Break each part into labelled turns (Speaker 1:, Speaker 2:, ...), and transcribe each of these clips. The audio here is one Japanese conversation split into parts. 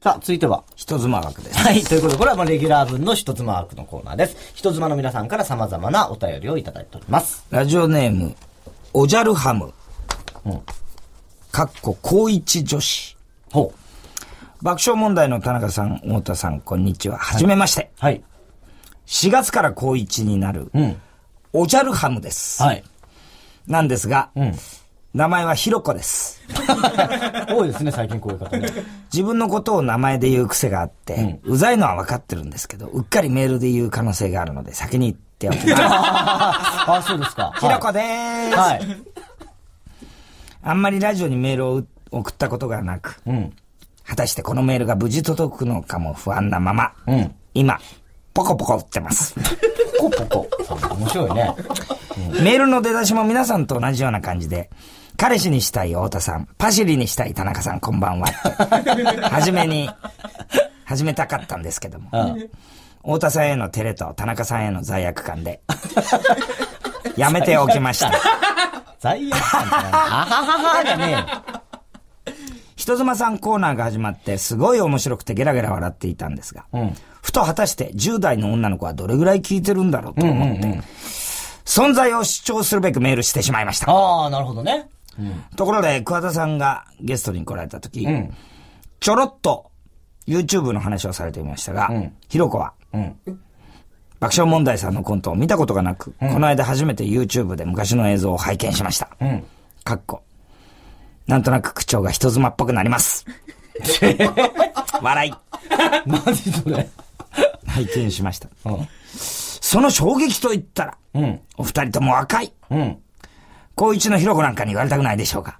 Speaker 1: さあ、続いては。人妻枠です。はい。ということで、これはもうレギュラー分の人妻枠のコーナーです。人妻の皆さんから様々なお便りをいただいております。ラジオネーム、おじゃるハム。うん。かっこ、高一女子。ほう。爆笑問題の田中さん、太田さん、こんにちは。はじめまして。はい。はい、4月から高一になる、うん。おじゃるハムです。はい。なんですが、うん。名前はひろこです。多いですね、最近こういう方ね。自分のことを名前で言う癖があって、うん、うざいのは分かってるんですけど、うっかりメールで言う可能性があるので、先に言っておきます。あ あ、そうですか。ひろこでーす。はい。あんまりラジオにメールを送ったことがなく、うん、果たしてこのメールが無事届くのかも不安なまま、うん、今、ポコポコ打ってます。ポコポコ。面白いね、うん。メールの出だしも皆さんと同じような感じで、彼氏にしたい太田さん、パシリにしたい田中さん、こんばんは。はじめに、始めたかったんですけども。ああ太田さんへの照れと田中さんへの罪悪感で、やめておきました。罪悪感てあはははじゃねえよ。人妻さんコーナーが始まって、すごい面白くてゲラゲラ笑っていたんですが、うん、ふと果たして10代の女の子はどれぐらい聞いてるんだろうと思って、うんうんうん、存在を主張するべくメールしてしまいました。ああ、なるほどね。ところで、桑田さんがゲストに来られた時、うん、ちょろっと YouTube の話をされていましたが、ひろこは、爆笑問題さんのコントを見たことがなく、この間初めて YouTube で昔の映像を拝見しました。かっこ。なんとなく口調が人妻っぽくなります。笑い。マジそれ。拝見しました。その衝撃と言ったら、うん、お二人とも若い。うん、高一のひろこなんかに言われたくないでしょうか。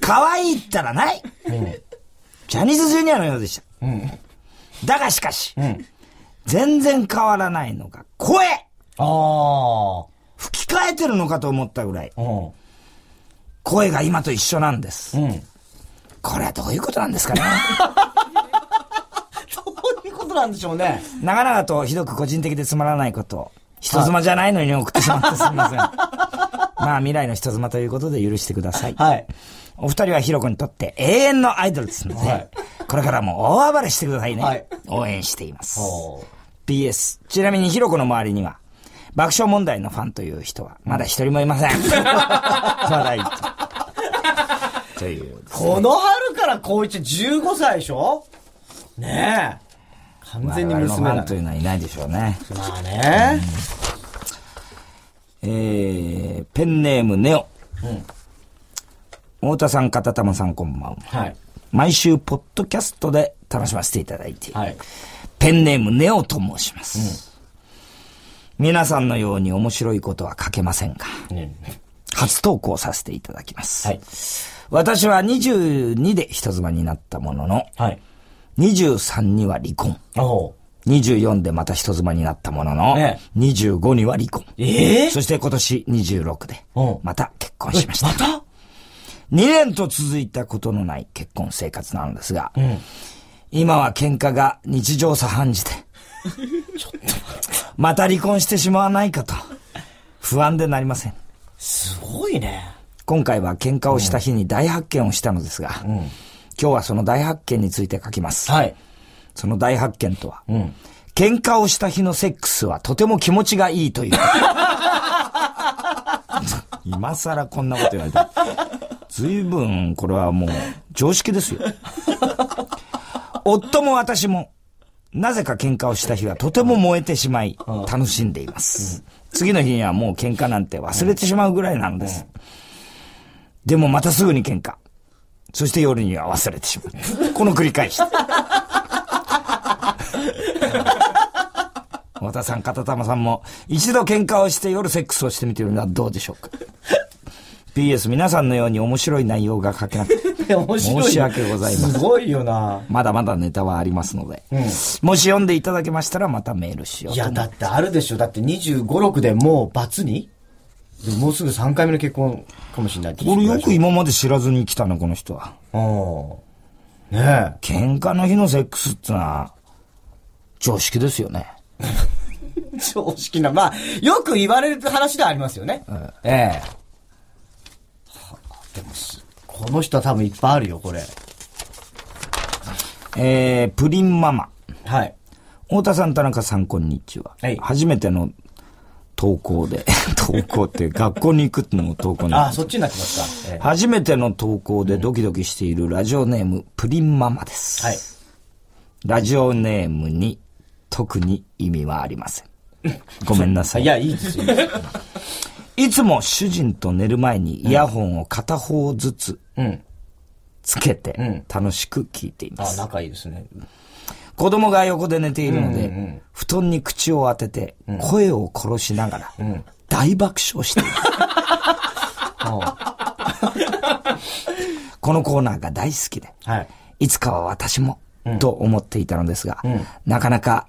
Speaker 1: 可愛いったらない、ジャニーズジュニアのようでした。うん、だがしかし、うん、全然変わらないのが声あ吹き替えてるのかと思ったぐらい、声が今と一緒なんです。これはどういうことなんですかね。どういうことなんでしょうね。長々とひどく個人的でつまらないこと、人妻じゃないのに送ってしまってすみません。まあ、未来の人妻ということで許してください。はい。お二人はヒロコにとって永遠のアイドルですので、はい、これからも大暴れしてくださいね。はい、応援しています。PS、ちなみにヒロコの周りには、爆笑問題のファンという人は、まだ一人もいません。まだいいと。という、ね、この春から高一15歳でしょねえ。完全に娘だ、ファンというのはいないでしょうね。まあね。うんえー、ペンネームネオ。うん、太田さん、片玉さん、こんばんは。はい。毎週、ポッドキャストで楽しませていただいている。はい。ペンネームネオと申します。うん、皆さんのように面白いことは書けませんが、うん、初投稿させていただきます。はい。私は22で人妻になったものの、はい。23には離婚。お24でまた人妻になったものの、ええ、25には離婚。ええそして今年26で、また結婚しました。また ?2 年と続いたことのない結婚生活なんですが、うん、今は喧嘩が日常茶飯事で、ちょっとまた離婚してしまわないかと、不安でなりません。すごいね。今回は喧嘩をした日に大発見をしたのですが、うん、今日はその大発見について書きます。はい。その大発見とは、うん、喧嘩をした日のセックスはとても気持ちがいいという。今更こんなこと言われた。随分、これはもう、常識ですよ。夫も私も、なぜか喧嘩をした日はとても燃えてしまい、楽しんでいます。次の日にはもう喧嘩なんて忘れてしまうぐらいなのです。でもまたすぐに喧嘩。そして夜には忘れてしまう。この繰り返し。田さん、片玉さんも、一度喧嘩をして夜セックスをしてみているのはどうでしょうか ?PS 皆さんのように面白い内容が書けなくて、申し訳ございません。すごいよな。まだまだネタはありますので、うん、もし読んでいただけましたらまたメールしよういや、だってあるでしょ。だって25、6でもう罰にもうすぐ3回目の結婚かもしれない俺よく今まで知らずに来たな、この人は。ああ。ねえ。喧嘩の日のセックスってのは、常識ですよね。常識な、まあ、よく言われる話ではありますよね。うん、ええでもこの人は多分いっぱいあるよ、これ。えー、プリンママ。はい。太田さん、田中さん、こんにちは。はい。初めての投稿で、投稿って学校に行くってのも投稿にあ、そっちになってますか、え初めての投稿でドキドキしているラジオネーム、うん、プリンママです。はい。ラジオネームに特に意味はありません。ごめんなさい。いや、いいですよ。いつも主人と寝る前にイヤホンを片方ずつ、つけて、楽しく聞いています。うんうん、あ、仲いいですね。子供が横で寝ているので、うんうん布団に口を当てて、声を殺しながら、大爆笑しています。このコーナーが大好きで、はい、いつかは私も、と思っていたのですが、なかなか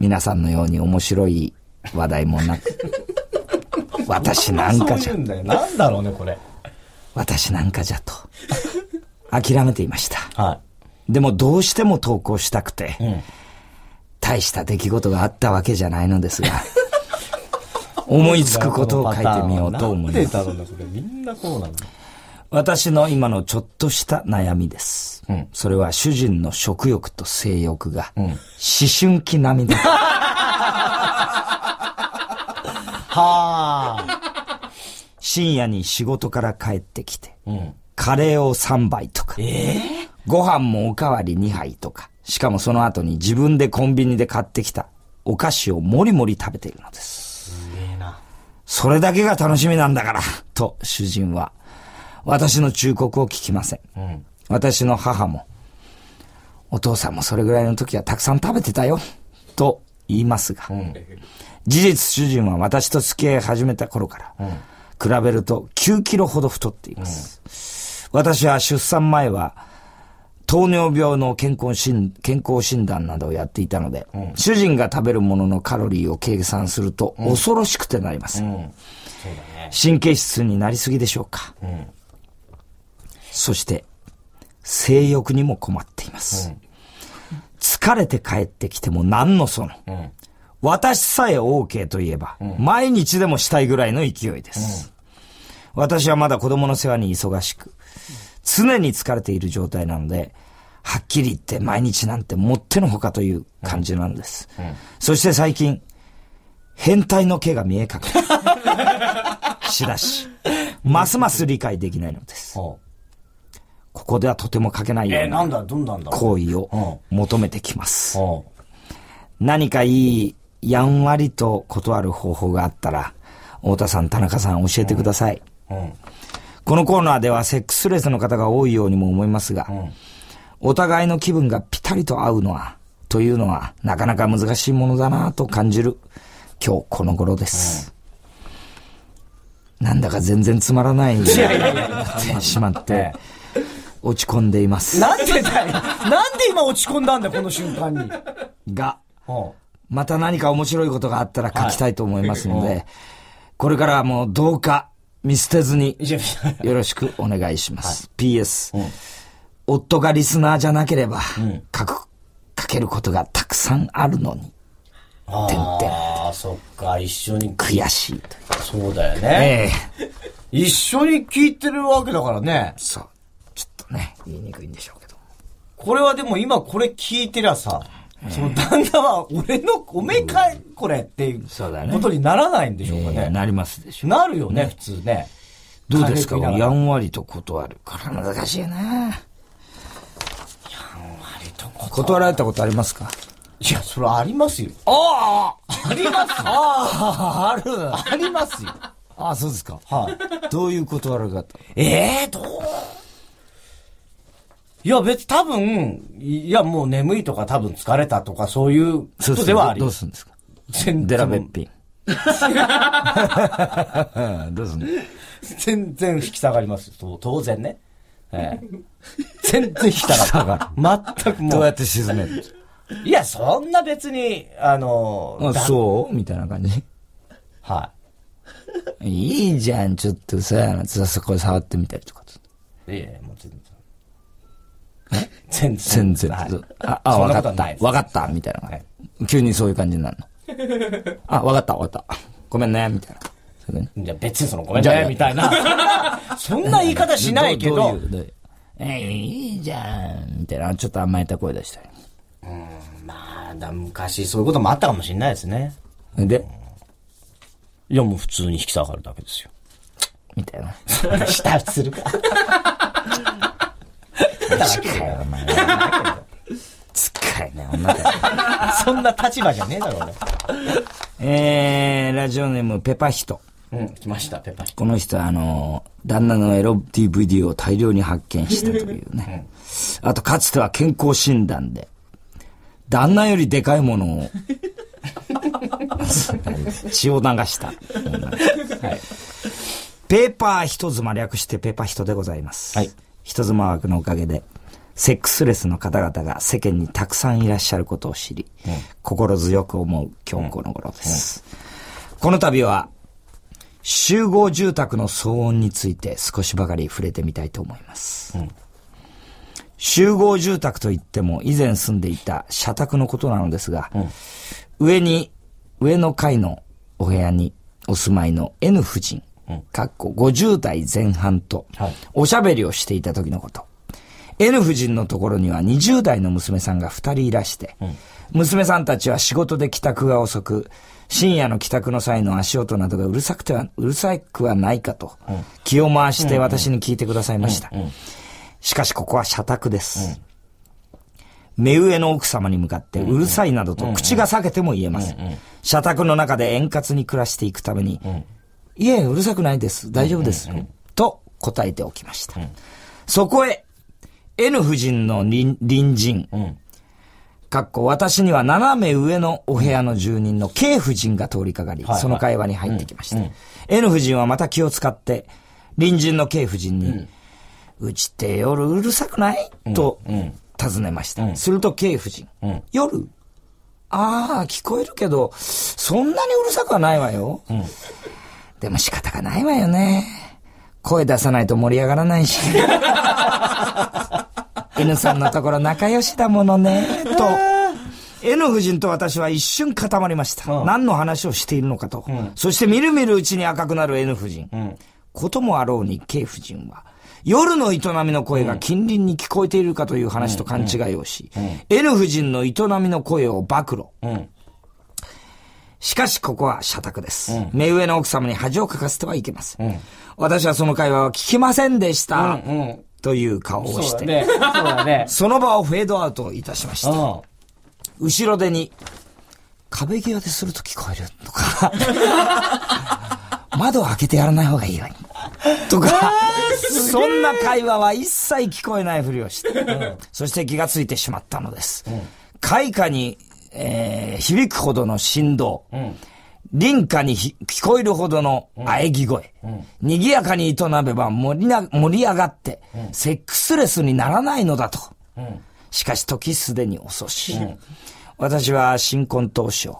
Speaker 1: 皆さんのように面白い話題もなく、私なんかじゃ。何だろうね、これ。私なんかじゃと。諦めていました。はい。でもどうしても投稿したくて、うん、大した出来事があったわけじゃないのですが、
Speaker 2: 思いつくことを書いてみようと思いま
Speaker 1: す。みんなこうなの私の今のちょっとした悩みです。うん、それは主人の食欲と性欲が、思春期並みだ。はあ。深夜に仕事から帰ってきて、うん、カレーを3杯とか、えー、ご飯もおかわり2杯とか、しかもその後に自分でコンビニで買ってきたお菓子をもりもり食べているのです。すげえな。それだけが楽しみなんだから、と主人は私の忠告を聞きません。うん、私の母も、お父さんもそれぐらいの時はたくさん食べてたよ、と言いますが、うん、事実主人は私と付き合い始めた頃から、比べると9キロほど太っています。うん、私は出産前は、糖尿病の健康診健康診断などをやっていたので、うん、主人が食べるもののカロリーを計算すると恐ろしくてなります。ん。神経質になりすぎでしょうか。そして、性欲にも困っています。うん、疲れて帰ってきても何のその。うん、私さえ OK といえば、うん、毎日でもしたいぐらいの勢いです。私はまだ子供の世話に忙しく、常に疲れている状態なので、はっきり言って毎日なんてもってのほかという感じなんです。そして最近、変態の毛が見え隠れ。しだし、ますます理解できないのです。ここではとても書けないような行為を求めてきます。何かいい、やんわりと断る方法があったら、太田さん、田中さん教えてください。このコーナーではセックスレスの方が多いようにも思いますが、お互いの気分がピタリと合うのは、というのはなかなか難しいものだなと感じる今日この頃です。なんだか全然つまらないに なってしまって、落ち込んでいます。なんでだよなんで今落ち込んだんだよ、この瞬間に。が、また何か面白いことがあったら書きたいと思いますので、はい、これからもうどうか見捨てずに、よろしくお願いします。はい、PS、うん、夫がリスナーじゃなければ、書く、書けることがたくさんあるのに。ああ、そっか、一緒に。悔しい。そうだよね。ええ、一緒に聞いてるわけだからね。そう。ね、言いにくいんでしょうけど。これはでも今これ聞いてりゃさ、その旦那は俺の、おめかい、これっていうことにならないんでしょうかね。ねえー、なりますでしょう。なるよね、ね普通ね。
Speaker 2: どうですかや
Speaker 1: んわりと断る。これ難しいなやんわりと断る。断られたことありますかいや、それありますよ。ああありますあああるありますよ。ああ、そうですか。はい、どういう断られ方ええー、どういや、別、多分、いや、もう眠いとか多分疲れたとか、そういうことではありそうどうするんですか全然。デラべっぴん。どうすんの全然引き下がります当然ね。ええ、全然引き下がる。全くもう。どうやって沈めるいや、そんな別に、あのあ、そうみたいな感じ。はい。いいじゃん、ちょっとさ、夏はそこ触ってみたりとか。いやいや、もう全然。全然。全然。あ、あ、わかった。わかった。みたいな、急にそういう感じになるの。あ、わかった。わかった。ごめんね。みたいな。それね、じゃ別にそのごめんね。みたいな。そんな言い方しないけど。えいいじゃん。みたいな。ちょっと甘えた声出したり。うん、まあ、だ昔そういうこともあったかもしれないですね。で、いや、もう普通に引き下がるだけですよ。みたいな。下するか。たわけよ。お前。かれね女だ。そんな立場じゃねえだろ、俺。えー、ラジオネーム、ペパヒト。うん、来ました、ペパヒト。この人は、あの、旦那のエロ DVD を大量に発見したというね。うん、あと、かつては健康診断で、旦那よりでかいものを、血を流した。はい、ペーパー人妻略してペーパー人でございます。はい。人妻枠のおかげで、セックスレスの方々が世間にたくさんいらっしゃることを知り、うん、心強く思う今日この頃です。うんうん、この度は、集合住宅の騒音について少しばかり触れてみたいと思います。集合住宅といっても以前住んでいた社宅のことなのですが、上に、上の階のお部屋にお住まいの N 夫人、かっこ50代前半と、おしゃべりをしていた時のこと。N 夫人のところには20代の娘さんが2人いらして、娘さんたちは仕事で帰宅が遅く、深夜の帰宅の際の足音などがうるさくては、うるさくはないかと、気を回して私に聞いてくださいました。しかしここは社宅です。目上の奥様に向かってうるさいなどと口が裂けても言えます。社宅の中で円滑に暮らしていくために、いえ、うるさくないです。大丈夫です。うんうんうん、と答えておきました。うん、そこへ、N 夫人の隣人、うん、かっこ私には斜め上のお部屋の住人の K 夫人が通りかかり、その会話に入ってきました、うんうん、N 夫人はまた気を使って、隣人の K 夫人に、うん、うちって夜うるさくない、と尋ねました。すると K 夫人、夜ああ、聞こえるけど、そんなにうるさくはないわよ。でも仕方がないわよね。声出さないと盛り上がらないし。N さんのところ仲良しだものね、と。N 夫人と私は一瞬固まりました。うん、何の話をしているのかと。うん、そしてみるみるうちに赤くなる N 夫人。うん、こともあろうに K 夫人は、夜の営みの声が近隣に聞こえているかという話と勘違いをし、N 夫人の営みの声を暴露。しかしここは社宅です。うん、目上の奥様に恥をかかせてはいけませ、うん。私はその会話は聞きませんでした。うんうん、という顔をして、ねね、その場をフェードアウトいたしました。うん、後ろ手に、壁際ですると聞こえるとか 窓を開けてやらない方がいいわとか、そんな会話は一切聞こえないふりをして、うん、そして気がついてしまったのです。うん、開花にえー、響くほどの振動、うん、家に聞こえるほどの喘ぎ声、うん、賑やかに営めば盛りな盛り上がって、セックスレスにならないのだと。しかし時すでに遅し。私は新婚当初、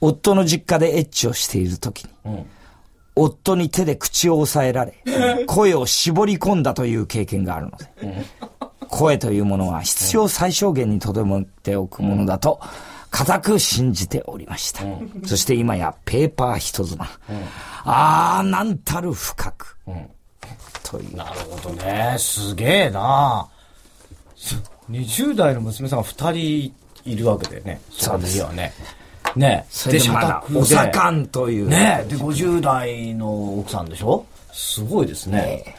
Speaker 1: 夫の実家でエッチをしている時に、夫に手で口を押さえられ、声を絞り込んだという経験があるので、声というものは必要最小限に留めておくものだと、固く信じておりました。そして今やペーパー人妻。ああ、なんたる深く。という。なるほどね。すげえな20代の娘さんが2人いるわけだよね。そうですよね。ねそでまだ、お盛んという。ねで、50代の奥さんでしょすごいですね。ね